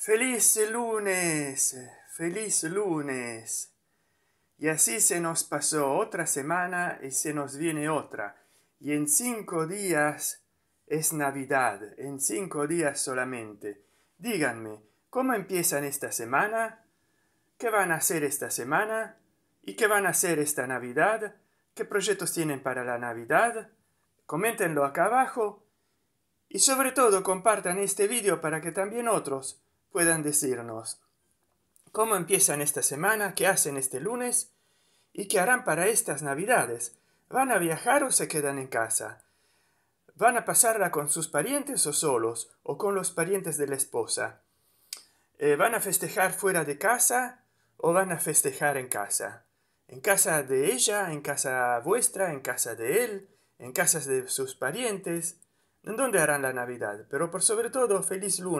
Feliz lunes, feliz lunes. Y así se nos pasó otra semana y se nos viene otra. Y en cinco días es Navidad, en cinco días solamente. Díganme, ¿cómo empiezan esta semana? ¿Qué van a hacer esta semana? ¿Y qué van a hacer esta Navidad? ¿Qué proyectos tienen para la Navidad? Coméntenlo acá abajo. Y sobre todo compartan este vídeo para que también otros puedan decirnos cómo empiezan esta semana, qué hacen este lunes y qué harán para estas navidades. ¿Van a viajar o se quedan en casa? ¿Van a pasarla con sus parientes o solos o con los parientes de la esposa? Eh, ¿Van a festejar fuera de casa o van a festejar en casa? En casa de ella, en casa vuestra, en casa de él, en casas de sus parientes. ¿En dónde harán la Navidad? Pero por sobre todo, feliz lunes.